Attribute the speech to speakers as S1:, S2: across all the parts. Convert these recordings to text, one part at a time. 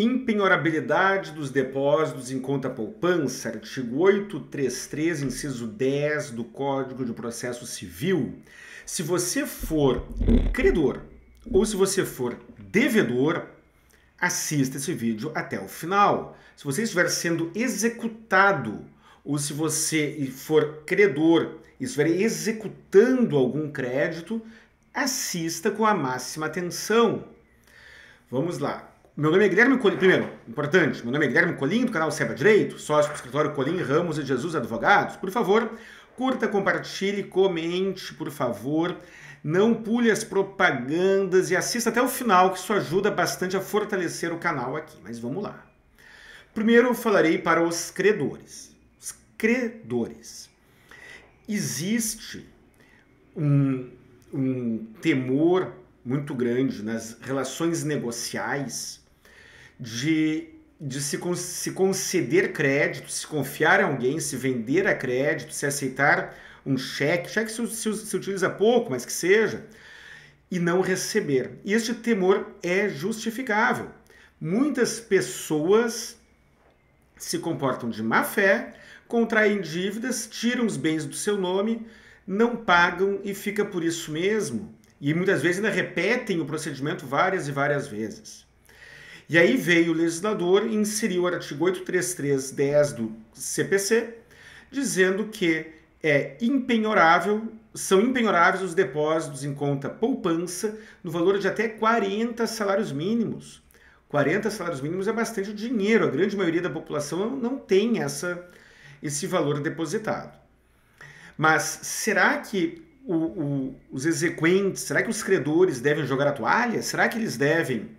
S1: Impenhorabilidade dos depósitos em conta poupança, artigo 833, inciso 10 do Código de Processo Civil. Se você for credor ou se você for devedor, assista esse vídeo até o final. Se você estiver sendo executado ou se você for credor e estiver executando algum crédito, assista com a máxima atenção. Vamos lá. Meu nome é Guilherme Colim, primeiro, importante, meu nome é Guilherme Colim, do canal Seba Direito, sócio do escritório Colim Ramos e Jesus Advogados. Por favor, curta, compartilhe, comente, por favor. Não pule as propagandas e assista até o final, que isso ajuda bastante a fortalecer o canal aqui. Mas vamos lá. Primeiro, falarei para os credores. Os credores. Existe um, um temor muito grande nas relações negociais de, de se, con se conceder crédito, se confiar em alguém, se vender a crédito, se aceitar um cheque, cheque se, se, se utiliza pouco, mas que seja, e não receber. E este temor é justificável. Muitas pessoas se comportam de má fé, contraem dívidas, tiram os bens do seu nome, não pagam e fica por isso mesmo. E muitas vezes ainda repetem o procedimento várias e várias vezes. E aí veio o legislador e inseriu o artigo 833.10 do CPC, dizendo que é impenhorável, são impenhoráveis os depósitos em conta poupança no valor de até 40 salários mínimos. 40 salários mínimos é bastante dinheiro, a grande maioria da população não tem essa, esse valor depositado. Mas será que o, o, os exequentes, será que os credores devem jogar a toalha? Será que eles devem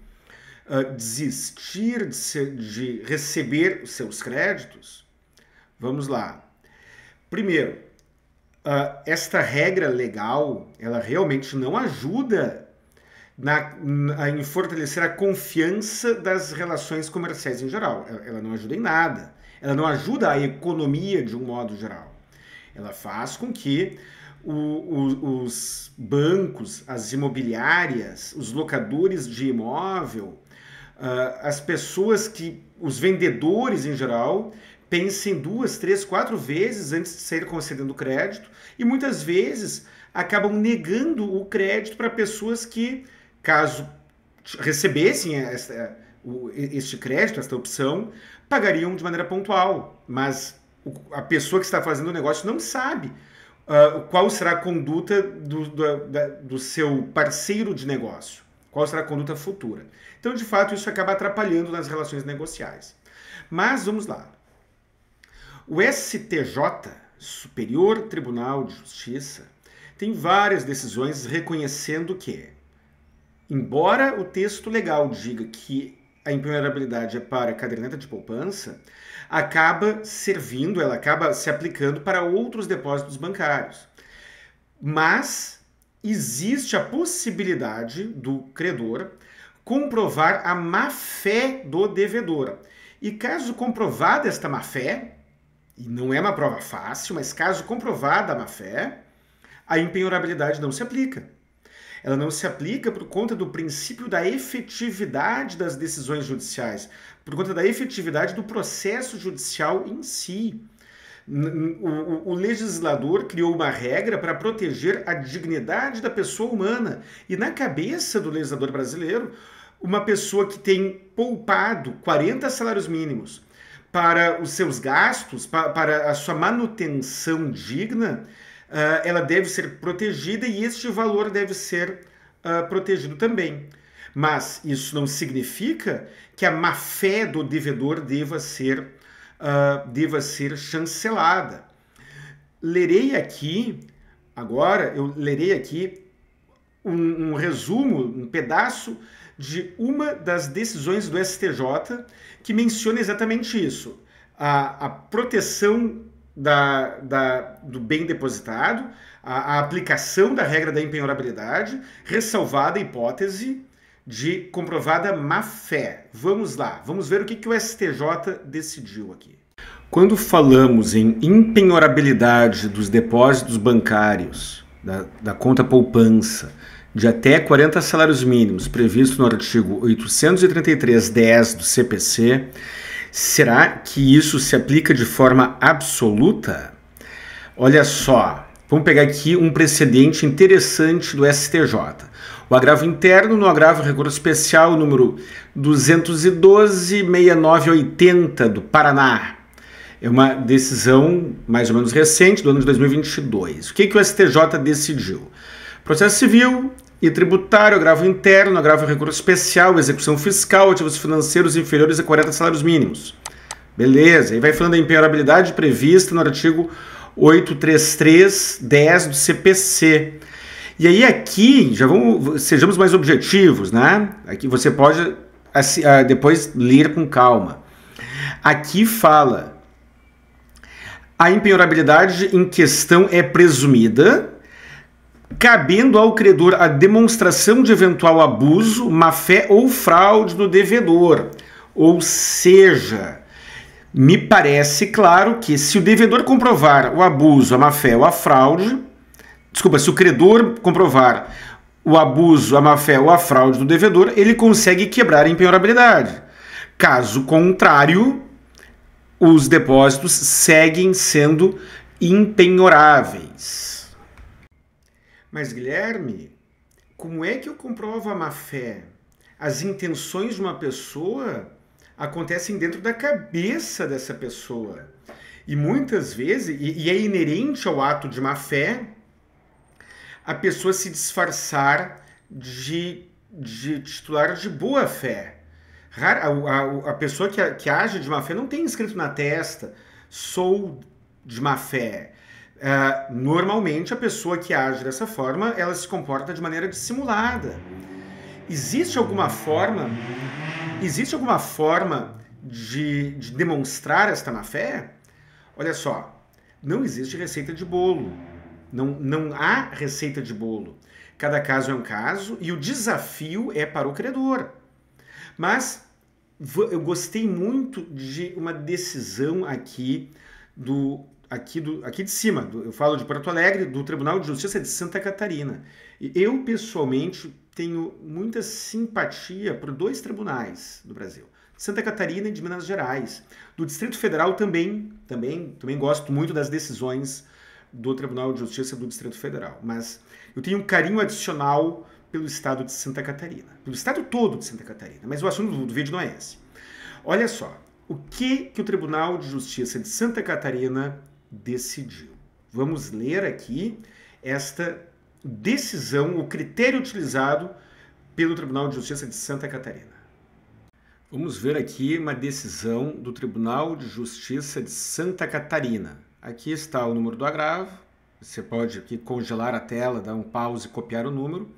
S1: uh, desistir de, de receber os seus créditos? Vamos lá. Primeiro, uh, esta regra legal, ela realmente não ajuda na, na, em fortalecer a confiança das relações comerciais em geral. Ela, ela não ajuda em nada. Ela não ajuda a economia de um modo geral. Ela faz com que o, o, os bancos, as imobiliárias, os locadores de imóvel ah, as pessoas que, os vendedores em geral, pensem duas, três, quatro vezes antes de sair concedendo crédito e muitas vezes acabam negando o crédito para pessoas que, caso recebessem essa, o, este crédito, esta opção, pagariam de maneira pontual. Mas a pessoa que está fazendo o negócio não sabe uh, qual será a conduta do, do, da, do seu parceiro de negócio. Qual será a conduta futura? Então, de fato, isso acaba atrapalhando nas relações negociais. Mas vamos lá. O STJ, Superior Tribunal de Justiça, tem várias decisões reconhecendo que, embora o texto legal diga que a impenhorabilidade é para caderneta de poupança, acaba servindo, ela acaba se aplicando para outros depósitos bancários. Mas existe a possibilidade do credor comprovar a má-fé do devedor. E caso comprovada esta má-fé, e não é uma prova fácil, mas caso comprovada a má-fé, a impenhorabilidade não se aplica. Ela não se aplica por conta do princípio da efetividade das decisões judiciais, por conta da efetividade do processo judicial em si. O, o, legislador criou uma regra para proteger a dignidade da pessoa humana. E na cabeça do legislador brasileiro, uma pessoa que tem poupado 40 salários mínimos para os seus gastos, para, para a sua manutenção digna, uh, ela deve ser protegida e este valor deve ser uh, protegido também. Mas isso não significa que a má fé do devedor deva ser uh, deva ser chancelada. Lerei aqui, agora, eu lerei aqui um, um resumo, um pedaço de uma das decisões do STJ que menciona exatamente isso. A, a proteção da, da, do bem depositado, a, a, aplicação da regra da empenhorabilidade, ressalvada a hipótese de comprovada má fé. Vamos lá, vamos ver o que, que o STJ decidiu aqui. Quando falamos em impenhorabilidade dos depósitos bancários, da, da conta poupança, de até 40 salários mínimos previsto no artigo 833-10 do CPC, será que isso se aplica de forma absoluta? Olha só, vamos pegar aqui um precedente interessante do STJ. O agravo interno no agravo recurso especial número 212-6980 do Paraná. É uma decisão mais ou menos recente, do ano de 2022. O que, que o STJ decidiu? Processo civil e tributário, agravo interno, agravo recurso especial, execução fiscal, ativos financeiros inferiores a 40 salários mínimos. Beleza, e vai falando da impenhorabilidade prevista no artigo 833-10 do CPC. E aí aqui, já vamos, sejamos mais objetivos, né? Aqui você pode assim, depois ler com calma. Aqui fala a impenhorabilidade em questão é presumida, cabendo ao credor a demonstração de eventual abuso, má-fé ou fraude do devedor. Ou seja, me parece claro que se o devedor comprovar o abuso, a má-fé ou a fraude, Desculpa, se o credor comprovar o abuso, a má-fé ou a fraude do devedor, ele consegue quebrar a impenhorabilidade. Caso contrário, os depósitos seguem sendo impenhoráveis. Mas, Guilherme, como é que eu comprovo a má-fé? As intenções de uma pessoa acontecem dentro da cabeça dessa pessoa. E muitas vezes, e, e é inerente ao ato de má-fé, a pessoa se disfarçar de, de titular de boa fé. A, a, a pessoa que, que age de má fé não tem escrito na testa sou de má fé. Uh, normalmente, a pessoa que age dessa forma, ela se comporta de maneira dissimulada. Existe alguma forma, existe alguma forma de, de demonstrar esta má fé? Olha só, não existe receita de bolo. Não, não há receita de bolo. Cada caso é um caso e o desafio é para o credor. Mas eu gostei muito de uma decisão aqui do aqui do aqui de cima, do, eu falo de Porto Alegre, do Tribunal de Justiça de Santa Catarina. E eu pessoalmente tenho muita simpatia por dois tribunais do Brasil, Santa Catarina e de Minas Gerais. Do Distrito Federal também, também, também gosto muito das decisões do Tribunal de Justiça do Distrito Federal, mas eu tenho um carinho adicional pelo estado de Santa Catarina, pelo estado todo de Santa Catarina, mas o assunto do vídeo não é esse. Olha só, o que que o Tribunal de Justiça de Santa Catarina decidiu? Vamos ler aqui esta decisão, o critério utilizado pelo Tribunal de Justiça de Santa Catarina. Vamos ver aqui uma decisão do Tribunal de Justiça de Santa Catarina. Aqui está o número do agravo. Você pode aqui congelar a tela, dar um pause e copiar o número.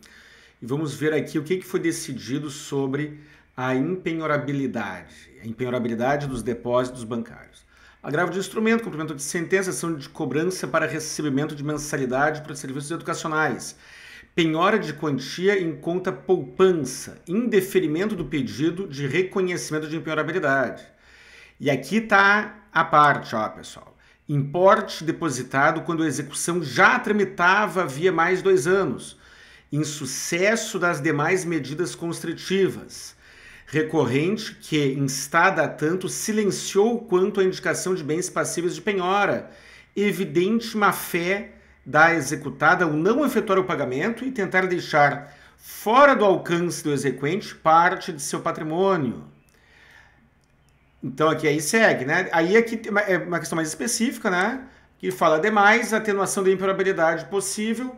S1: E vamos ver aqui o que, foi decidido sobre a impenhorabilidade, a impenhorabilidade dos depósitos bancários. Agravo de instrumento, cumprimento de sentença, ação de cobrança para recebimento de mensalidade para serviços educacionais, penhora de quantia em conta poupança, indeferimento do pedido de reconhecimento de impenhorabilidade. E aqui está a parte, ó, pessoal. Importe depositado quando a execução já tramitava havia mais dois anos. Insucesso das demais medidas constritivas. Recorrente que, instada a tanto, silenciou quanto a indicação de bens passíveis de penhora. Evidente má-fé da executada ao não efetuar o pagamento e tentar deixar fora do alcance do exequente parte de seu patrimônio. Então aqui aí segue, né? Aí aqui é, é uma questão mais específica, né? Que fala demais atenuação da improbabilidade possível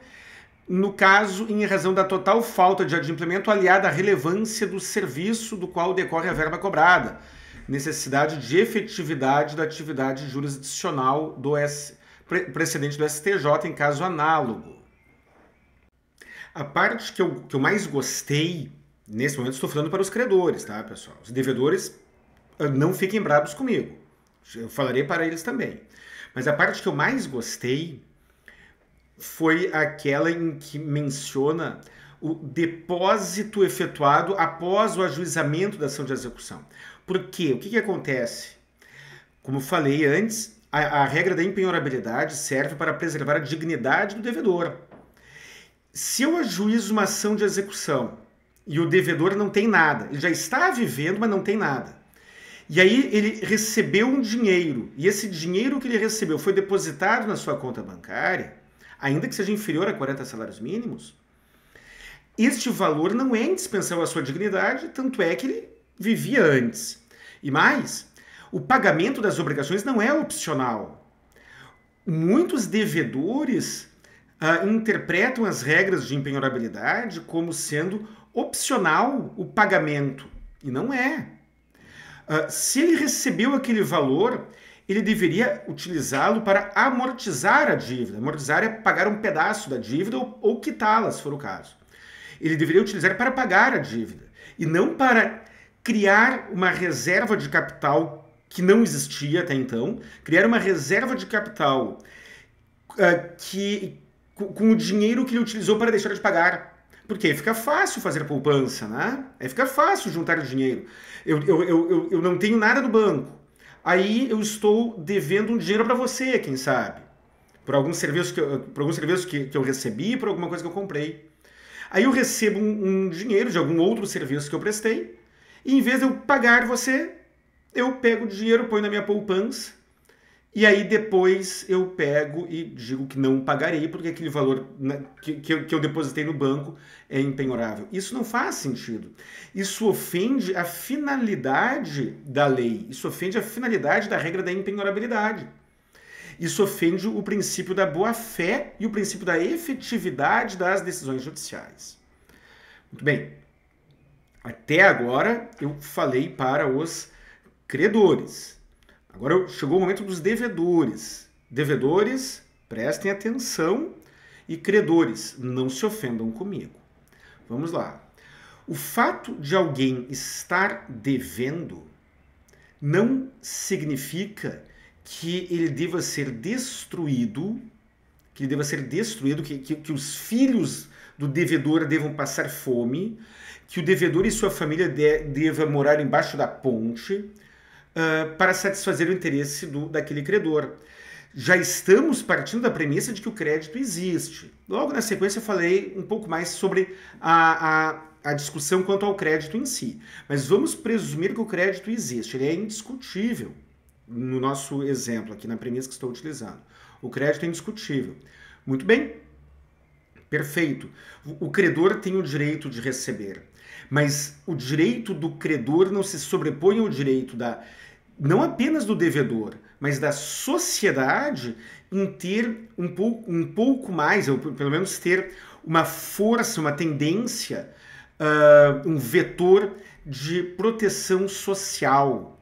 S1: no caso em razão da total falta de adimplemento aliada à relevância do serviço do qual decorre a verba cobrada, necessidade de efetividade da atividade jurisdicional do S, precedente do STJ em caso análogo. A parte que eu, que eu mais gostei nesse momento estou falando para os credores, tá, pessoal? Os devedores ah, não fiquem bravos comigo. Eu falarei para eles também. Mas a parte que eu mais gostei foi aquela em que menciona o depósito efetuado após o ajuizamento da ação de execução. Por quê? O que, que acontece? Como falei antes, a, a regra da empenhorabilidade serve para preservar a dignidade do devedor. Se eu ajuizo uma ação de execução e o devedor não tem nada, ele já está vivendo, mas não tem nada e aí ele recebeu um dinheiro, e esse dinheiro que ele recebeu foi depositado na sua conta bancária, ainda que seja inferior a 40 salários mínimos. Este valor não é indispensável à sua dignidade, tanto é que ele vivia antes. E mais, o pagamento das obrigações não é opcional. Muitos devedores uh, interpretam as regras de empenhorabilidade como sendo opcional o pagamento, e não é. Ah, se ele recebeu aquele valor, ele deveria utilizá-lo para amortizar a dívida. Amortizar é pagar um pedaço da dívida ou, ou quitá-la, se for o caso. Ele deveria utilizar para pagar a dívida e não para criar uma reserva de capital que não existia até então, criar uma reserva de capital uh, que com, com o dinheiro que ele utilizou para deixar de pagar porque aí fica fácil fazer poupança, né? Aí fica fácil juntar dinheiro. Eu, eu, eu, eu não tenho nada do banco. Aí eu estou devendo um dinheiro para você, quem sabe? Por algum serviço, que eu, por algum serviço que, que eu recebi, por alguma coisa que eu comprei. Aí eu recebo um, um dinheiro de algum outro serviço que eu prestei. E em vez de eu pagar você, eu pego o dinheiro, ponho na minha poupança e aí depois eu pego e digo que não pagarei, porque aquele valor né, que, que eu depositei no banco é empenhorável. Isso não faz sentido. Isso ofende a finalidade da lei, isso ofende a finalidade da regra da empenhorabilidade. Isso ofende o princípio da boa-fé e o princípio da efetividade das decisões judiciais. Muito bem. Até agora eu falei para os credores. Agora chegou o momento dos devedores. Devedores, prestem atenção e credores, não se ofendam comigo. Vamos lá. O fato de alguém estar devendo não significa que ele deva ser destruído, que ele deva ser destruído, que, que, que os filhos do devedor devam passar fome, que o devedor e sua família de, deva morar embaixo da ponte, para satisfazer o interesse do, daquele credor. Já estamos partindo da premissa de que o crédito existe. Logo na sequência, eu falei um pouco mais sobre a, a a discussão quanto ao crédito em si. Mas vamos presumir que o crédito existe, ele é indiscutível. No nosso exemplo aqui, na premissa que estou utilizando, o crédito é indiscutível. Muito bem, perfeito. O credor tem o direito de receber mas o direito do credor não se sobrepõe ao direito da não apenas do devedor, mas da sociedade em ter um pouco, um pouco mais, ou pelo menos ter uma força, uma tendência, uh, um vetor de proteção social.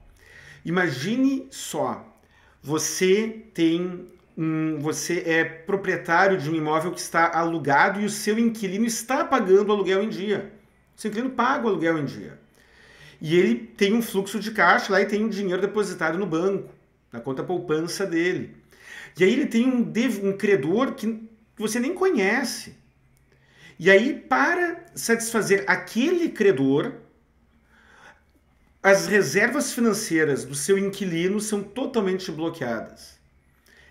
S1: Imagine só, você tem um, você é proprietário de um imóvel que está alugado e o seu inquilino está pagando o aluguel em dia. Seu inquilino paga o aluguel em dia. E ele tem um fluxo de caixa lá e tem um dinheiro depositado no banco, na conta poupança dele. E aí ele tem um, dev, um credor que você nem conhece. E aí, para satisfazer aquele credor, as reservas financeiras do seu inquilino são totalmente bloqueadas.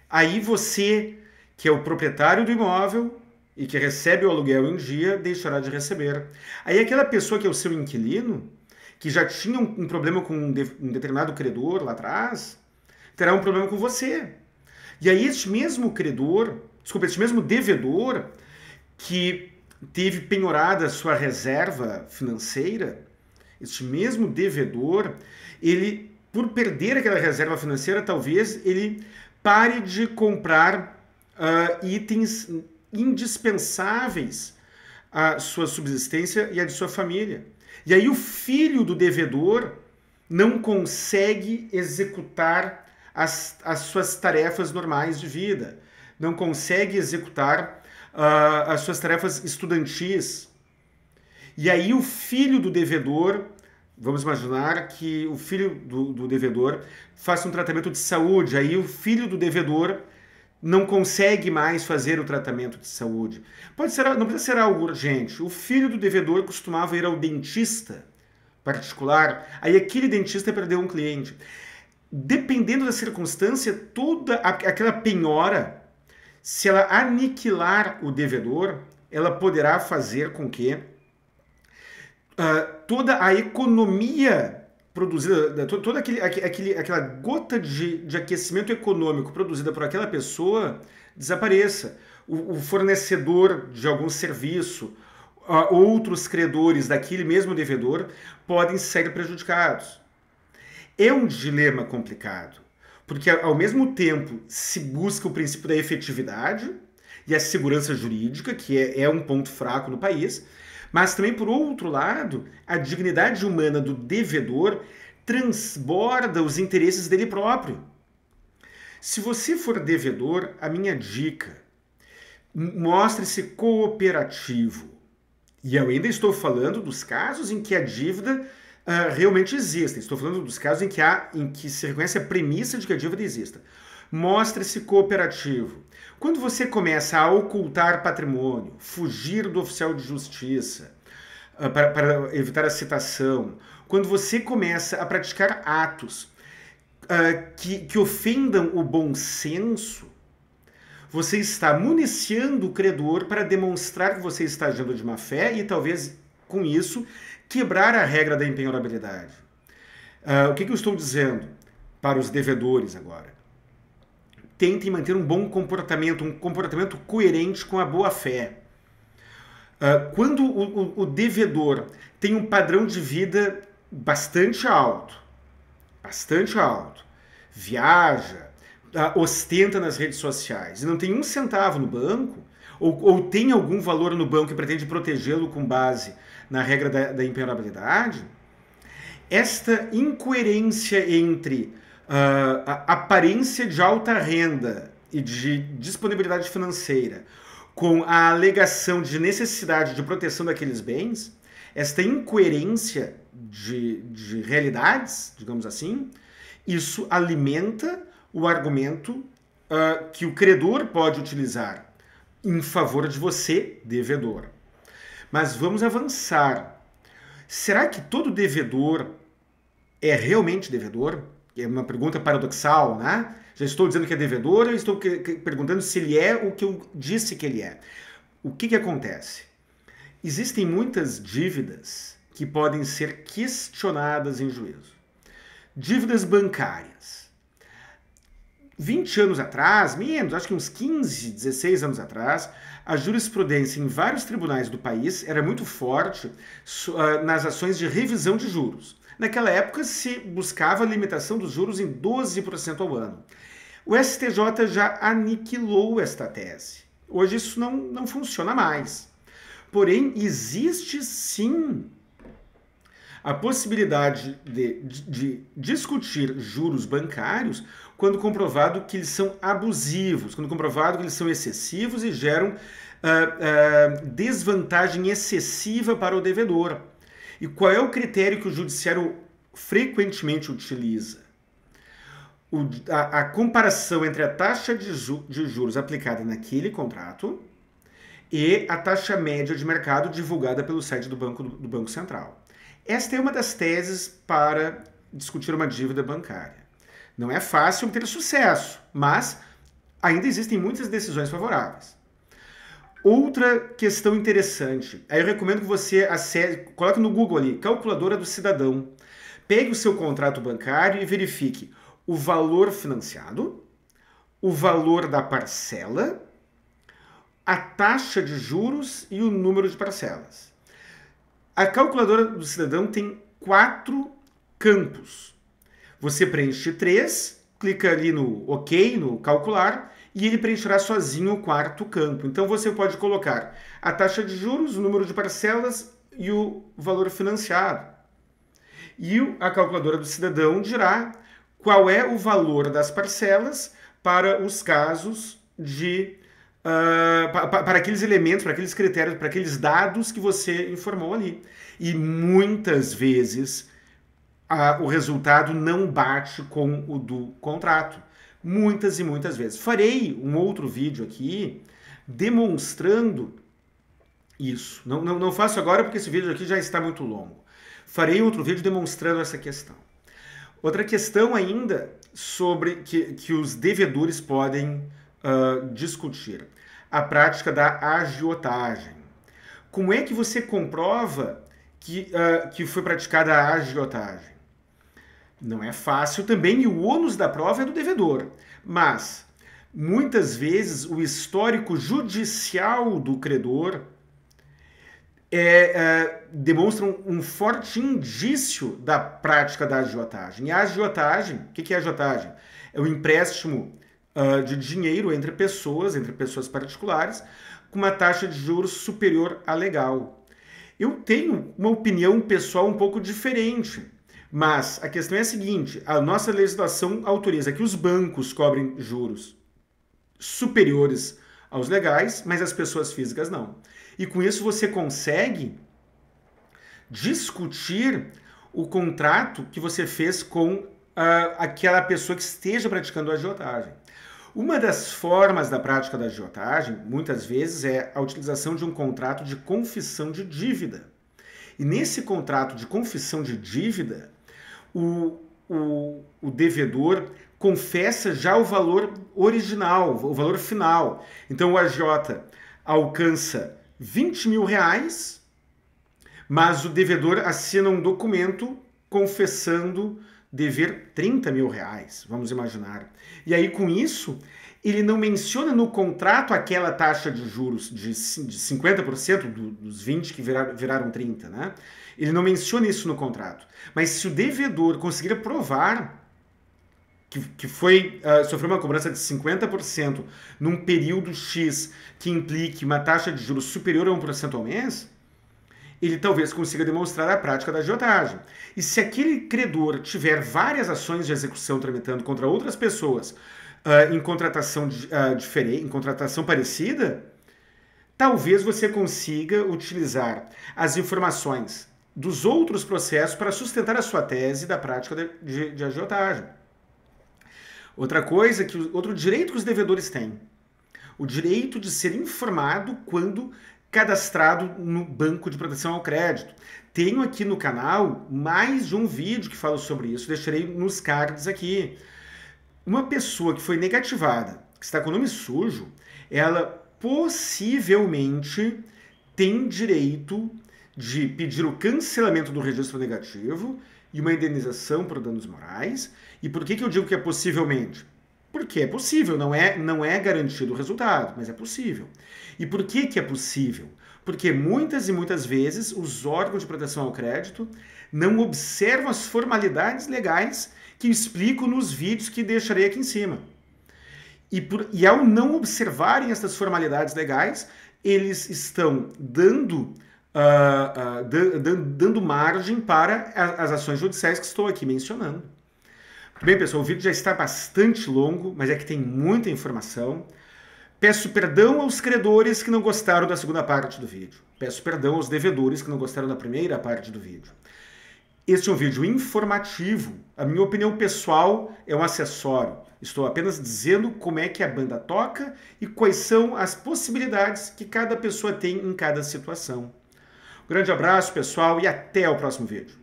S1: Aí você, que é o proprietário do imóvel, e que recebe o aluguel em dia deixará de receber. Aí aquela pessoa que é o seu inquilino, que já tinha um, problema com um, de, um determinado credor lá atrás, terá um problema com você. E aí este mesmo credor, desculpa, este mesmo devedor que teve penhorada sua reserva financeira, este mesmo devedor, ele por perder aquela reserva financeira, talvez ele pare de comprar uh, itens indispensáveis à sua subsistência e à de sua família. E aí o filho do devedor não consegue executar as, as suas tarefas normais de vida, não consegue executar uh, as suas tarefas estudantis. E aí o filho do devedor, vamos imaginar que o filho do, do devedor faça um tratamento de saúde, aí o filho do devedor não consegue mais fazer o tratamento de saúde. Pode ser, não precisa ser algo urgente. O filho do devedor costumava ir ao dentista particular, aí aquele dentista perdeu um cliente. Dependendo da circunstância, toda aquela penhora, se ela aniquilar o devedor, ela poderá fazer com que uh, toda a economia produzida, né, toda aquele, aquele, aquela gota de, de aquecimento econômico produzida por aquela pessoa desapareça. O, o fornecedor de algum serviço, uh, outros credores daquele mesmo devedor podem ser prejudicados. É um dilema complicado, porque ao mesmo tempo se busca o princípio da efetividade e a segurança jurídica, que é, é um ponto fraco no país, mas também, por outro lado, a dignidade humana do devedor transborda os interesses dele próprio. Se você for devedor, a minha dica, mostre-se cooperativo. E eu ainda estou falando dos casos em que a dívida uh, realmente existe. Estou falando dos casos em que, há, em que se reconhece a premissa de que a dívida exista. Mostre-se cooperativo. Quando você começa a ocultar patrimônio, fugir do oficial de justiça, ah, para, para evitar a citação, quando você começa a praticar atos uh, que, que ofendam o bom senso, você está municiando o credor para demonstrar que você está agindo de má fé e talvez com isso quebrar a regra da empenhorabilidade. Uh, ah, o que, que eu estou dizendo para os devedores agora? tentem manter um bom comportamento, um comportamento coerente com a boa-fé. Uh, ah, quando o, o, o devedor tem um padrão de vida bastante alto, bastante alto, viaja, ah, ostenta nas redes sociais e não tem um centavo no banco, ou, ou tem algum valor no banco e pretende protegê-lo com base na regra da, da esta incoerência entre ah, a aparência de alta renda e de disponibilidade financeira com a alegação de necessidade de proteção daqueles bens, esta incoerência de, de realidades, digamos assim, isso alimenta o argumento uh, que o credor pode utilizar em favor de você, devedor. Mas vamos avançar. Será que todo devedor é realmente devedor? é uma pergunta paradoxal, né? Já estou dizendo que é devedor, eu estou perguntando se ele é o que eu disse que ele é. O que, que acontece? Existem muitas dívidas que podem ser questionadas em juízo. Dívidas bancárias. 20 anos atrás, menos, acho que uns 15, 16 anos atrás, a jurisprudência em vários tribunais do país era muito forte ah, nas ações de revisão de juros. Naquela época se buscava a limitação dos juros em 12% ao ano. O STJ já aniquilou esta tese. Hoje isso não, não funciona mais. Porém, existe sim a possibilidade de, de, discutir juros bancários quando comprovado que eles são abusivos, quando comprovado que eles são excessivos e geram uh, uh, desvantagem excessiva para o devedor. E qual é o critério que o judiciário frequentemente utiliza? O, a, a, comparação entre a taxa de, ju, de juros aplicada naquele contrato e a taxa média de mercado divulgada pelo site do Banco, do Banco Central. Esta é uma das teses para discutir uma dívida bancária. Não é fácil obter sucesso, mas ainda existem muitas decisões favoráveis. Outra questão interessante, aí eu recomendo que você acesse, coloque no Google ali, calculadora do cidadão. Pegue o seu contrato bancário e verifique o valor financiado, o valor da parcela, a taxa de juros e o número de parcelas. A calculadora do cidadão tem quatro campos. Você preenche três clica ali no OK, no calcular, e ele preencherá sozinho o quarto campo. Então você pode colocar a taxa de juros, o número de parcelas e o valor financiado. E a calculadora do cidadão dirá qual é o valor das parcelas para os casos de. Uh, ah, para, para aqueles elementos, para aqueles critérios, para aqueles dados que você informou ali. E muitas vezes a, o resultado não bate com o do contrato. Muitas e muitas vezes. Farei um outro vídeo aqui demonstrando isso. Não, não, não faço agora porque esse vídeo aqui já está muito longo. Farei outro vídeo demonstrando essa questão. Outra questão ainda sobre que, que os devedores podem uh, discutir. A prática da agiotagem. Como é que você comprova que, uh, que foi praticada a agiotagem? Não é fácil também e o ônus da prova é do devedor. Mas, muitas vezes, o histórico judicial do credor é, é, um forte indício da prática da agiotagem. E a agiotagem, o que, que é agiotagem? É o empréstimo uh, de dinheiro entre pessoas, entre pessoas particulares, com uma taxa de juros superior à legal. Eu tenho uma opinião pessoal um pouco diferente mas a questão é a seguinte: a nossa legislação autoriza que os bancos cobrem juros superiores aos legais, mas as pessoas físicas não. E com isso você consegue discutir o contrato que você fez com uh, aquela pessoa que esteja praticando a agiotagem. Uma das formas da prática da agiotagem, muitas vezes, é a utilização de um contrato de confissão de dívida. E nesse contrato de confissão de dívida, o, o, o devedor confessa já o valor original, o valor final. Então o AJ alcança 20 mil reais, mas o devedor assina um documento confessando dever 30 mil reais, vamos imaginar. E aí, com isso, ele não menciona no contrato aquela taxa de juros de 50% dos 20 que viraram 30, né? Ele não menciona isso no contrato. Mas se o devedor conseguir provar que, que foi uh, sofreu uma cobrança de 50% num período X que implique uma taxa de juros superior a 1% ao mês, ele talvez consiga demonstrar a prática da agiotagem. E se aquele credor tiver várias ações de execução tramitando contra outras pessoas uh, em contratação uh, ah, diferente, em contratação parecida, talvez você consiga utilizar as informações dos outros processos para sustentar a sua tese da prática de, de, de agiotagem. Outra coisa que outro direito que os devedores têm, o direito de ser informado quando cadastrado no banco de proteção ao crédito. Tenho aqui no canal mais de um vídeo que fala sobre isso, deixarei nos cards aqui. Uma pessoa que foi negativada, que está com o nome sujo, ela possivelmente tem direito de pedir o cancelamento do registro negativo e uma indenização por danos morais. E por que, que eu digo que é possivelmente? Porque é possível, não é, não é garantido o resultado, mas é possível. E por que, que é possível? Porque muitas e muitas vezes os órgãos de proteção ao crédito não observam as formalidades legais que explico nos vídeos que deixarei aqui em cima. E, por, e ao não observarem essas formalidades legais, eles estão dando, uh, uh, dando margem para as ações judiciais que estou aqui mencionando. Bem, pessoal, o vídeo já está bastante longo, mas é que tem muita informação. Peço perdão aos credores que não gostaram da segunda parte do vídeo. Peço perdão aos devedores que não gostaram da primeira parte do vídeo. Este é um vídeo informativo. A minha opinião pessoal é um acessório. Estou apenas dizendo como é que a banda toca e quais são as possibilidades que cada pessoa tem em cada situação. Um grande abraço, pessoal, e até o próximo vídeo.